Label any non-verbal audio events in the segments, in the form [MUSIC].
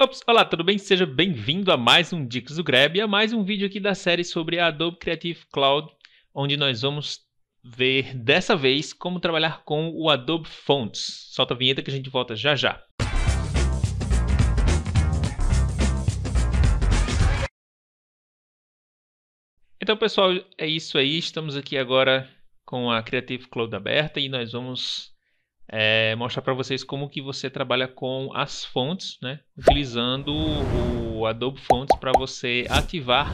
Ops, olá, tudo bem? Seja bem-vindo a mais um Dicas do Grab e a mais um vídeo aqui da série sobre a Adobe Creative Cloud, onde nós vamos ver dessa vez como trabalhar com o Adobe Fonts. Solta a vinheta que a gente volta já já. Então, pessoal, é isso aí. Estamos aqui agora com a Creative Cloud aberta e nós vamos é, mostrar para vocês como que você trabalha com as fontes, né? utilizando o Adobe Fonts para você ativar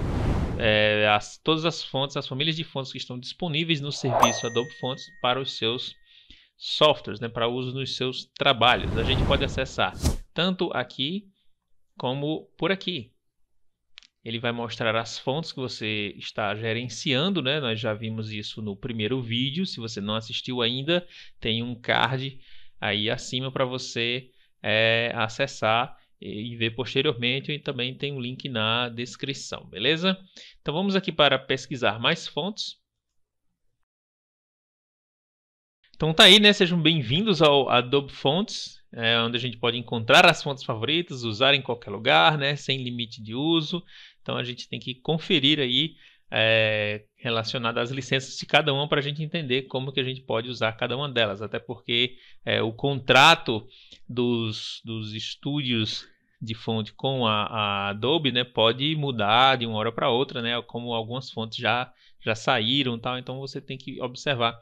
é, as, todas as fontes, as famílias de fontes que estão disponíveis no serviço Adobe Fonts para os seus softwares, né? para uso nos seus trabalhos. A gente pode acessar tanto aqui como por aqui. Ele vai mostrar as fontes que você está gerenciando, né? Nós já vimos isso no primeiro vídeo. Se você não assistiu ainda, tem um card aí acima para você é, acessar e ver posteriormente e também tem um link na descrição, beleza? Então vamos aqui para pesquisar mais fontes. Então tá aí, né? Sejam bem-vindos ao Adobe Fonts, é, onde a gente pode encontrar as fontes favoritas, usar em qualquer lugar, né? Sem limite de uso. Então a gente tem que conferir aí é, relacionado às licenças de cada uma para a gente entender como que a gente pode usar cada uma delas, até porque é, o contrato dos, dos estúdios de fonte com a, a, Adobe, né, pode mudar de uma hora para outra, né, como algumas fontes já já saíram, tal, então você tem que observar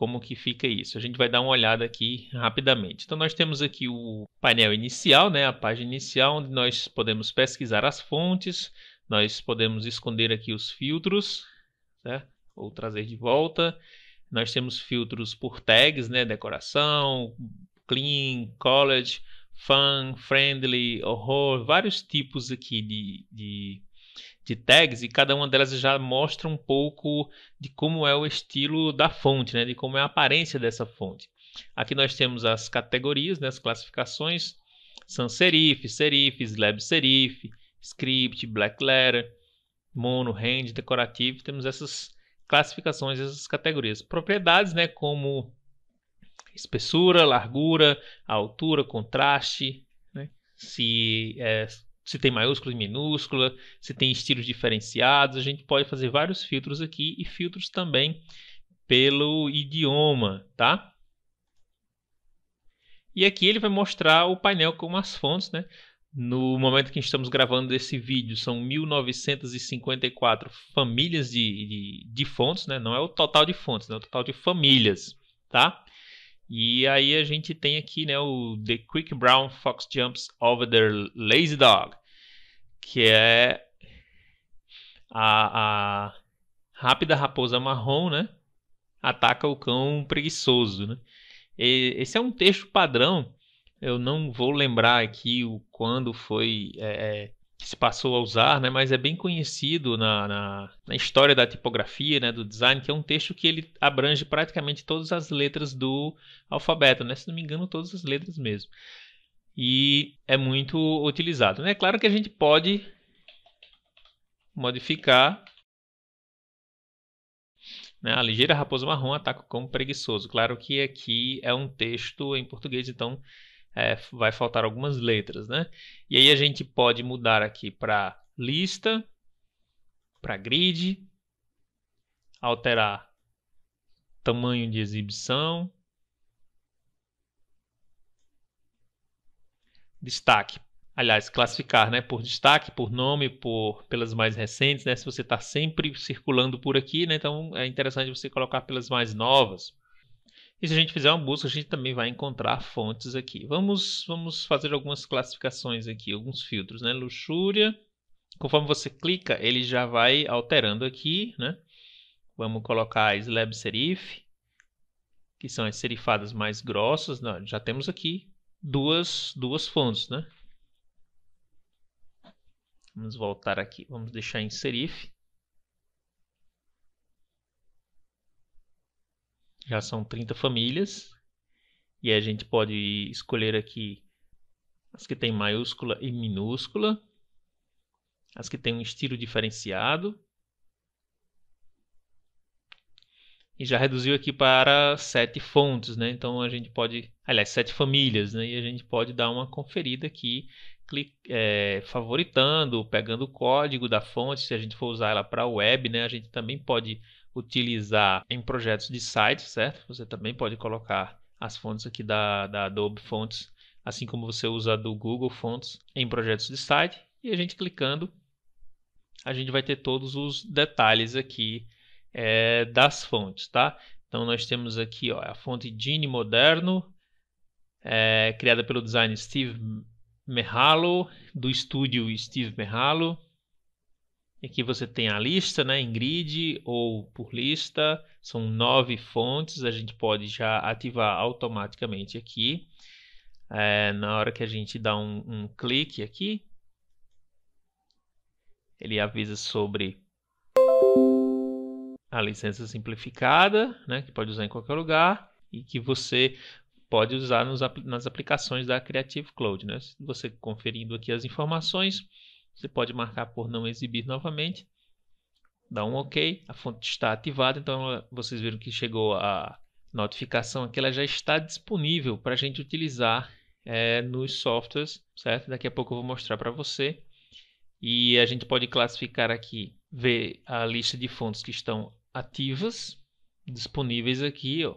como que fica isso. A gente vai dar uma olhada aqui rapidamente. Então nós temos aqui o painel inicial, né, a página inicial, onde nós podemos pesquisar as fontes, nós podemos esconder aqui os filtros, né, ou trazer de volta. Nós temos filtros por tags, né, decoração, clean, college, fun, friendly, horror, vários tipos aqui de, de de tags e cada uma delas já mostra um pouco de como é o estilo da fonte, né, de como é a aparência dessa fonte. Aqui nós temos as categorias, né, as classificações, sans serif, serif, slab serif, script, black letter, mono, hand, decorativo, temos essas classificações, essas categorias. Propriedades, né, como espessura, largura, altura, contraste, né, se é se tem maiúscula e minúscula, se tem estilos diferenciados. A gente pode fazer vários filtros aqui e filtros também pelo idioma, tá? E aqui ele vai mostrar o painel com as fontes, né? No momento que estamos gravando esse vídeo, são 1954 famílias de, de, de fontes, né? Não é o total de fontes, né? é o total de famílias, tá? E aí a gente tem aqui, né, o The Quick Brown Fox Jumps Over the Lazy Dog que é a, a rápida raposa marrom, né? Ataca o cão preguiçoso, né? E, esse é um texto padrão. Eu não vou lembrar aqui o quando foi é, é, que se passou a usar, né? Mas é bem conhecido na, na, na, história da tipografia, né? Do design, que é um texto que ele abrange praticamente todas as letras do alfabeto, né? Se não me engano, todas as letras mesmo e é muito utilizado. É né? claro que a gente pode modificar né? a ligeira raposa marrom ataca como preguiçoso. Claro que aqui é um texto em português, então é, vai faltar algumas letras. Né? E aí a gente pode mudar aqui para lista, para grid, alterar tamanho de exibição, destaque. Aliás, classificar, né, por destaque, por nome, por pelas mais recentes, né? Se você está sempre circulando por aqui, né, então é interessante você colocar pelas mais novas. E se a gente fizer uma busca, a gente também vai encontrar fontes aqui. Vamos, vamos fazer algumas classificações aqui, alguns filtros, né? Luxúria. Conforme você clica, ele já vai alterando aqui, né? Vamos colocar slab serif, que são as serifadas mais grossas. Não, já temos aqui duas, duas fontes, né? Vamos voltar aqui, vamos deixar em serif. Já são 30 famílias. E a gente pode escolher aqui as que tem maiúscula e minúscula, as que tem um estilo diferenciado, e já reduziu aqui para sete fontes, né? Então a gente pode, aliás, sete famílias, né? E a gente pode dar uma conferida aqui, clic, é, favoritando, pegando o código da fonte, se a gente for usar ela para web, né? A gente também pode utilizar em projetos de sites, certo? Você também pode colocar as fontes aqui da, da Adobe Fonts, assim como você usa do Google Fonts em projetos de site. E a gente clicando, a gente vai ter todos os detalhes aqui é, das fontes, tá? Então nós temos aqui ó, é a fonte Gini Moderno, é, criada pelo designer Steve Merhalo, do estúdio Steve Merhalo. Aqui você tem a lista né, em grid ou por lista, são nove fontes, a gente pode já ativar automaticamente aqui. É, na hora que a gente dá um, um clique aqui, ele avisa sobre a licença simplificada, né, que pode usar em qualquer lugar e que você pode usar nos, nas aplicações da Creative Cloud. Né? Você conferindo aqui as informações, você pode marcar por não exibir novamente, dá um OK, a fonte está ativada, então vocês viram que chegou a notificação aqui, ela já está disponível para a gente utilizar é, nos softwares, certo? Daqui a pouco eu vou mostrar para você. E a gente pode classificar aqui, ver a lista de fontes que estão ativas disponíveis aqui, ó.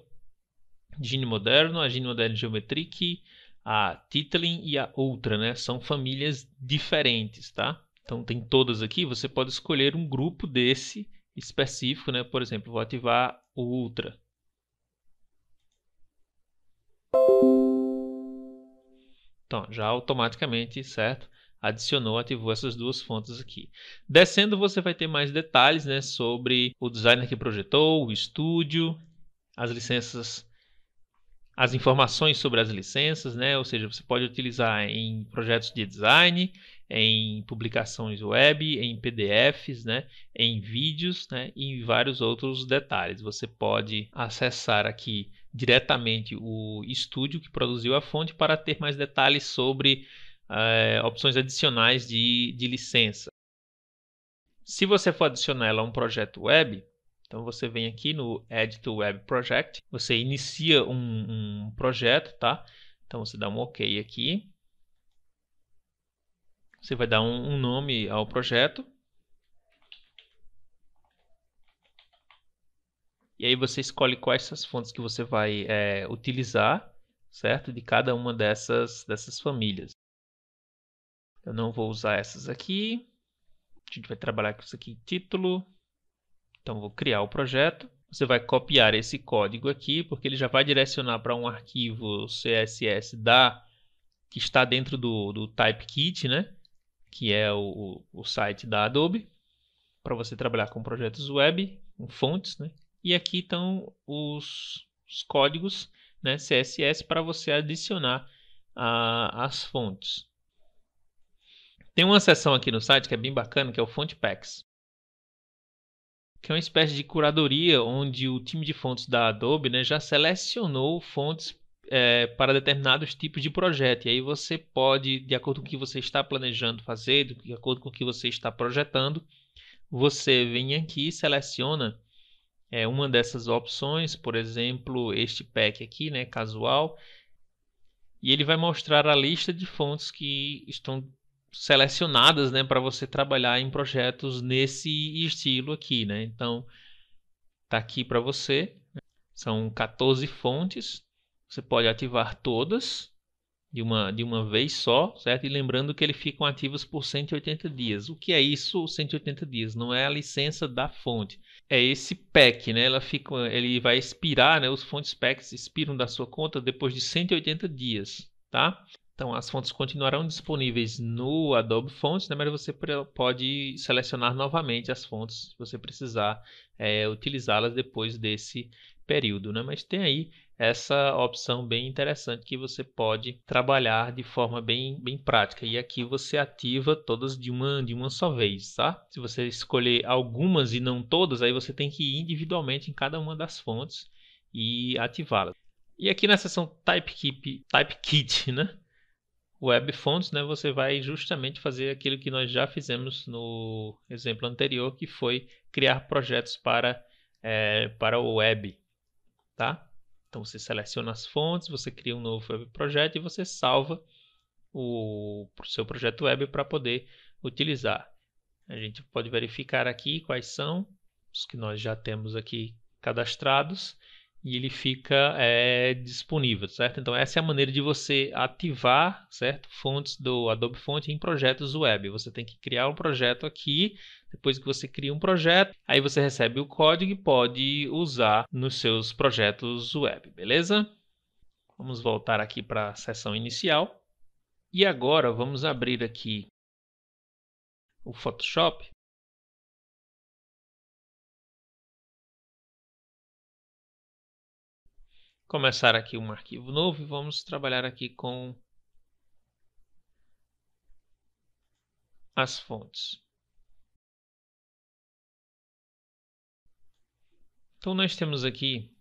Gine moderno, a Gine moderno geometric, a Titling e a outra, né? São famílias diferentes, tá? Então tem todas aqui, você pode escolher um grupo desse específico, né? Por exemplo, vou ativar o Ultra. Então, já automaticamente, certo? adicionou, ativou essas duas fontes aqui. Descendo você vai ter mais detalhes né, sobre o designer que projetou, o estúdio, as licenças, as informações sobre as licenças, né, ou seja, você pode utilizar em projetos de design, em publicações web, em PDFs, né, em vídeos né, e em vários outros detalhes. Você pode acessar aqui diretamente o estúdio que produziu a fonte para ter mais detalhes sobre é, opções adicionais de, de licença. Se você for adicionar ela a um projeto web, então você vem aqui no Add to Web Project, você inicia um, um projeto, tá? Então você dá um OK aqui. Você vai dar um, um nome ao projeto. E aí você escolhe quais são as fontes que você vai é, utilizar, certo? De cada uma dessas, dessas famílias. Eu não vou usar essas aqui. A gente vai trabalhar com isso aqui em título. Então, vou criar o projeto. Você vai copiar esse código aqui, porque ele já vai direcionar para um arquivo CSS da, que está dentro do, do Typekit, né? que é o, o site da Adobe, para você trabalhar com projetos web, com fontes. Né? E aqui estão os, os códigos né, CSS para você adicionar a, as fontes. Tem uma seção aqui no site que é bem bacana, que é o Font Packs, que é uma espécie de curadoria onde o time de fontes da Adobe né, já selecionou fontes é, para determinados tipos de projeto. E aí você pode, de acordo com o que você está planejando fazer, de acordo com o que você está projetando, você vem aqui e seleciona é, uma dessas opções, por exemplo, este pack aqui, né, casual, e ele vai mostrar a lista de fontes que estão selecionadas, né, para você trabalhar em projetos nesse estilo aqui, né? Então, tá aqui para você. Né? São 14 fontes. Você pode ativar todas de uma, de uma vez só, certo? E lembrando que eles ficam ativos por 180 dias. O que é isso, 180 dias? Não é a licença da fonte. É esse pack, né? Ela fica, ele vai expirar, né? Os fontes packs expiram da sua conta depois de 180 dias, tá? Então, as fontes continuarão disponíveis no Adobe Fonts, né, mas você pode selecionar novamente as fontes se você precisar é, utilizá-las depois desse período. Né? Mas tem aí essa opção bem interessante que você pode trabalhar de forma bem, bem prática. E aqui você ativa todas de uma, de uma só vez, tá? Se você escolher algumas e não todas, aí você tem que ir individualmente em cada uma das fontes e ativá-las. E aqui na seção Typekit, Typekit né? web fonts, né, você vai justamente fazer aquilo que nós já fizemos no exemplo anterior, que foi criar projetos para, é, para o web. Tá? Então você seleciona as fontes, você cria um novo web projeto e você salva o, o seu projeto web para poder utilizar. A gente pode verificar aqui quais são os que nós já temos aqui cadastrados e ele fica é, disponível, certo? Então essa é a maneira de você ativar, certo? Fontes do Adobe Font em projetos web. Você tem que criar um projeto aqui, depois que você cria um projeto, aí você recebe o código e pode usar nos seus projetos web, beleza? Vamos voltar aqui para a sessão inicial. E agora vamos abrir aqui o Photoshop começar aqui um arquivo novo e vamos trabalhar aqui com as fontes. Então nós temos aqui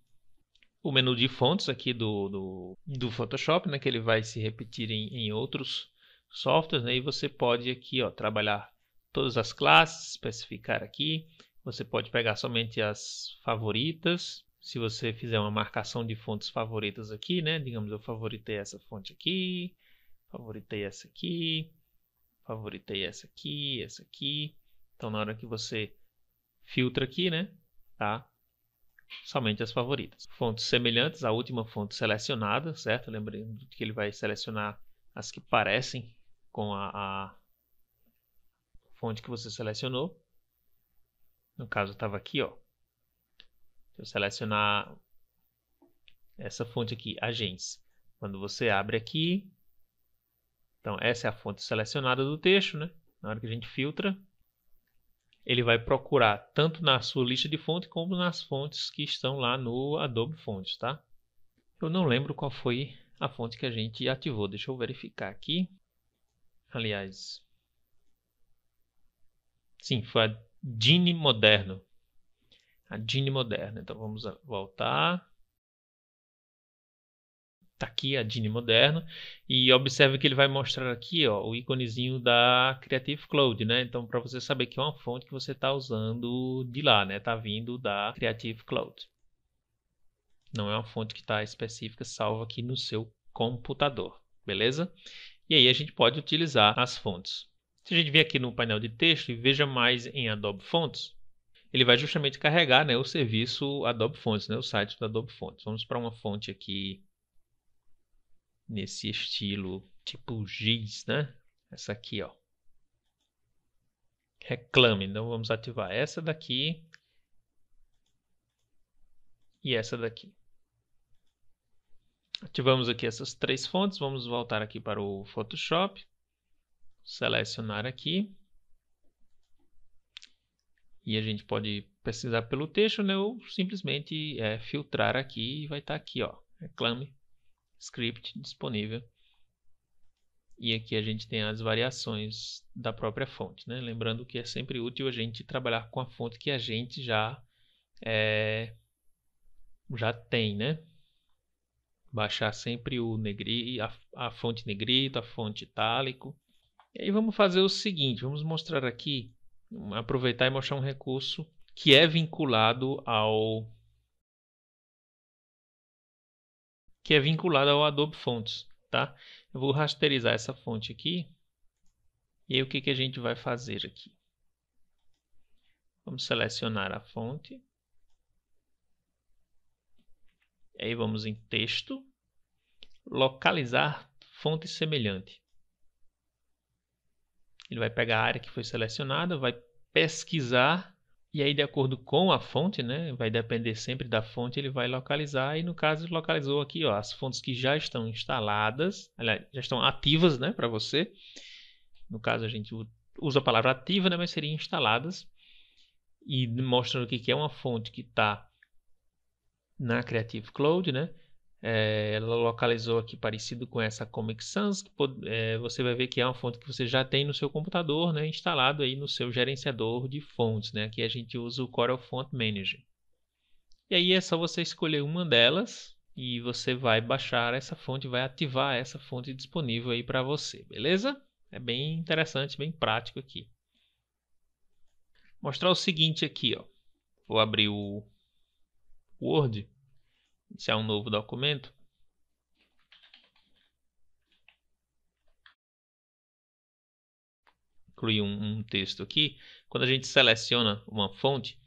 o menu de fontes aqui do, do, do Photoshop, né, que ele vai se repetir em, em outros softwares, né, e você pode aqui ó, trabalhar todas as classes, especificar aqui, você pode pegar somente as favoritas, se você fizer uma marcação de fontes favoritas aqui, né? Digamos, eu favoritei essa fonte aqui, favoritei essa aqui, favoritei essa aqui, essa aqui. Então, na hora que você filtra aqui, né? Tá? Somente as favoritas. Fontes semelhantes, a última fonte selecionada, certo? Lembrando que ele vai selecionar as que parecem com a, a fonte que você selecionou. No caso, estava aqui, ó se eu selecionar essa fonte aqui, agentes. Quando você abre aqui, então essa é a fonte selecionada do texto, né? Na hora que a gente filtra, ele vai procurar tanto na sua lista de fontes como nas fontes que estão lá no Adobe Fontes, tá? Eu não lembro qual foi a fonte que a gente ativou. Deixa eu verificar aqui. Aliás, sim, foi a Dini Moderno a Dini moderna. Então vamos voltar. Está aqui a Dini moderna. E observe que ele vai mostrar aqui ó, o íconezinho da Creative Cloud. Né? Então, para você saber que é uma fonte que você está usando de lá, está né? Tá vindo da Creative Cloud. Não é uma fonte que está específica, salva aqui no seu computador. Beleza? E aí a gente pode utilizar as fontes. Se a gente vir aqui no painel de texto e veja mais em Adobe Fontes, ele vai justamente carregar né, o serviço Adobe Fonts, né, o site da Adobe Fonts. Vamos para uma fonte aqui nesse estilo tipo giz, né? Essa aqui, ó. Reclame. Então vamos ativar essa daqui e essa daqui. Ativamos aqui essas três fontes. Vamos voltar aqui para o Photoshop. Selecionar aqui e a gente pode pesquisar pelo texto, né? Ou simplesmente é, filtrar aqui e vai estar tá aqui, ó. Reclame, script disponível. E aqui a gente tem as variações da própria fonte, né? Lembrando que é sempre útil a gente trabalhar com a fonte que a gente já é, já tem, né? Baixar sempre o negri, a, a fonte negrita, a fonte itálico. E aí vamos fazer o seguinte, vamos mostrar aqui aproveitar e mostrar um recurso que é vinculado ao que é vinculado ao Adobe Fonts, tá? Eu vou rasterizar essa fonte aqui. E aí o que, que a gente vai fazer aqui? Vamos selecionar a fonte. E aí vamos em texto, localizar fonte semelhante. Ele vai pegar a área que foi selecionada, vai pesquisar e aí de acordo com a fonte, né, vai depender sempre da fonte, ele vai localizar e no caso localizou aqui, ó, as fontes que já estão instaladas, aliás, já estão ativas, né, para você. No caso a gente usa a palavra ativa, né, mas seria instaladas e mostrando o que é uma fonte que está na Creative Cloud, né? é, ela localizou aqui parecido com essa Comic Sans, que pode, é, você vai ver que é uma fonte que você já tem no seu computador, né, instalado aí no seu gerenciador de fontes, né, aqui a gente usa o Corel Font Manager. E aí é só você escolher uma delas e você vai baixar essa fonte, vai ativar essa fonte disponível aí para você, beleza? É bem interessante, bem prático aqui. Mostrar o seguinte aqui, ó. Vou abrir o Word iniciar é um novo documento. Incluir um, um texto aqui. Quando a gente seleciona uma fonte,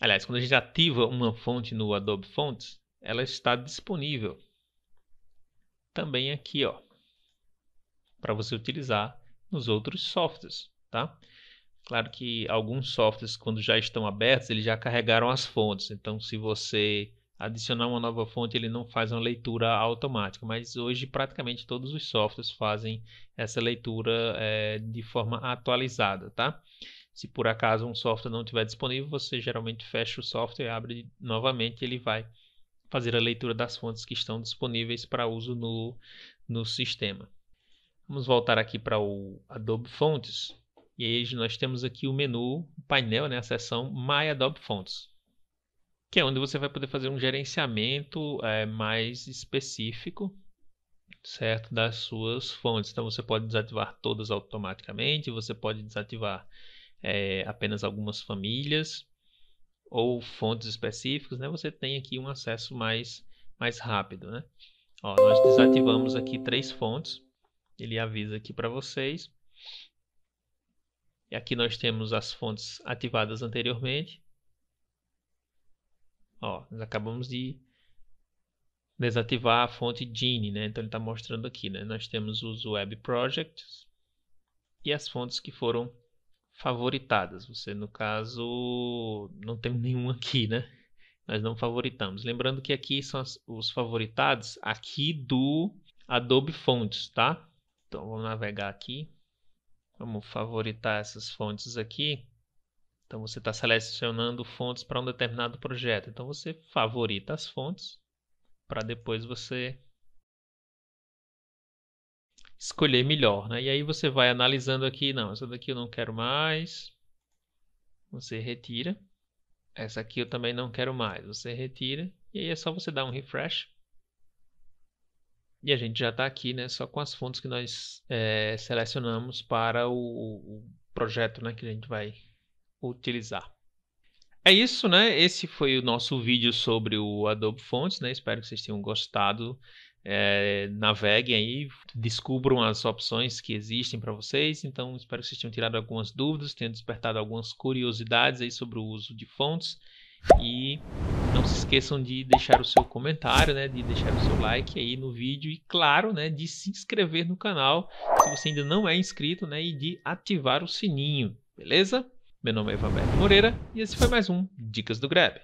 aliás, quando a gente ativa uma fonte no Adobe Fonts, ela está disponível também aqui, ó, para você utilizar nos outros softwares, tá? Claro que alguns softwares, quando já estão abertos, eles já carregaram as fontes. Então, se você adicionar uma nova fonte ele não faz uma leitura automática, mas hoje praticamente todos os softwares fazem essa leitura é, de forma atualizada, tá? Se por acaso um software não estiver disponível, você geralmente fecha o software, abre novamente, ele vai fazer a leitura das fontes que estão disponíveis para uso no, no sistema. Vamos voltar aqui para o Adobe Fontes. E aí nós temos aqui o menu, o painel, né, a seção My Adobe Fontes que é onde você vai poder fazer um gerenciamento é, mais específico, certo, das suas fontes. Então você pode desativar todas automaticamente, você pode desativar é, apenas algumas famílias ou fontes específicas, né? Você tem aqui um acesso mais mais rápido, né? Ó, nós desativamos aqui três fontes. Ele avisa aqui para vocês. E aqui nós temos as fontes ativadas anteriormente. Ó, nós acabamos de desativar a fonte Gene, né? Então ele está mostrando aqui, né? Nós temos os Web Projects e as fontes que foram favoritadas. Você, no caso, não tem [LAUGHS] nenhum aqui, né? Nós não favoritamos. Lembrando que aqui são as, os favoritados aqui do Adobe Fontes, tá? Então vamos navegar aqui. Vamos favoritar essas fontes aqui. Então você está selecionando fontes para um determinado projeto. Então você favorita as fontes para depois você escolher melhor, né? E aí você vai analisando aqui, não, essa daqui eu não quero mais. Você retira. Essa aqui eu também não quero mais. Você retira e aí é só você dar um refresh. E a gente já está aqui, né? Só com as fontes que nós é, selecionamos para o, o projeto, né? Que a gente vai utilizar. É isso, né? Esse foi o nosso vídeo sobre o Adobe Fonts, né? Espero que vocês tenham gostado. É, naveguem aí, descubram as opções que existem para vocês. Então, espero que vocês tenham tirado algumas dúvidas, tenham despertado algumas curiosidades aí sobre o uso de fontes. E não se esqueçam de deixar o seu comentário, né, de deixar o seu like aí no vídeo e, claro, né, de se inscrever no canal se você ainda não é inscrito, né, e de ativar o sininho, beleza? Meu nome é Ivan Moreira e esse foi mais um Dicas do Grab.